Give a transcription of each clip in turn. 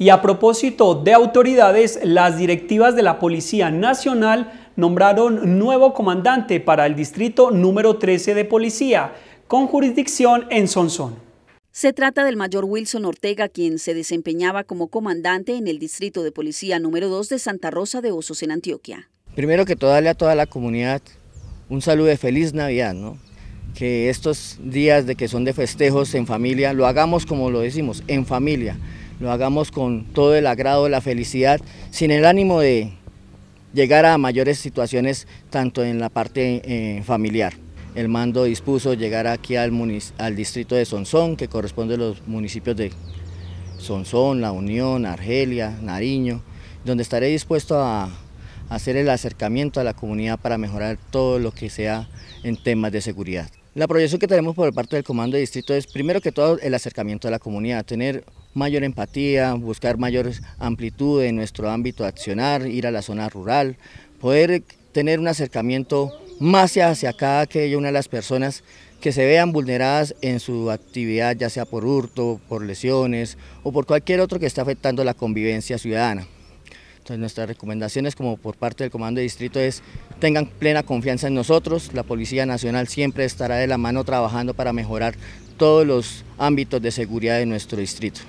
Y a propósito de autoridades, las directivas de la Policía Nacional nombraron nuevo comandante para el distrito número 13 de policía, con jurisdicción en Sonsón. Se trata del mayor Wilson Ortega, quien se desempeñaba como comandante en el distrito de policía número 2 de Santa Rosa de Osos en Antioquia. Primero que todo, darle a toda la comunidad un saludo de feliz Navidad, que estos días de que son de festejos en familia, lo hagamos como lo decimos, en familia, lo hagamos con todo el agrado, la felicidad, sin el ánimo de llegar a mayores situaciones tanto en la parte eh, familiar. El mando dispuso llegar aquí al, al distrito de Sonsón, que corresponde a los municipios de Sonsón, La Unión, Argelia, Nariño, donde estaré dispuesto a hacer el acercamiento a la comunidad para mejorar todo lo que sea en temas de seguridad. La proyección que tenemos por parte del Comando de Distrito es, primero que todo, el acercamiento a la comunidad, tener mayor empatía, buscar mayor amplitud en nuestro ámbito de accionar, ir a la zona rural, poder tener un acercamiento más hacia cada aquella una de las personas que se vean vulneradas en su actividad, ya sea por hurto, por lesiones o por cualquier otro que está afectando la convivencia ciudadana. Entonces nuestras recomendaciones como por parte del Comando de Distrito es tengan plena confianza en nosotros. La Policía Nacional siempre estará de la mano trabajando para mejorar todos los ámbitos de seguridad de nuestro distrito.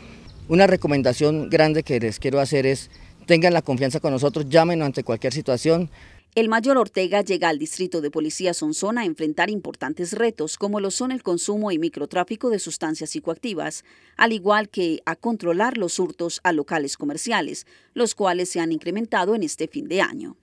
Una recomendación grande que les quiero hacer es tengan la confianza con nosotros, llámenos ante cualquier situación. El mayor Ortega llega al distrito de policía Sonsona a enfrentar importantes retos como lo son el consumo y microtráfico de sustancias psicoactivas, al igual que a controlar los hurtos a locales comerciales, los cuales se han incrementado en este fin de año.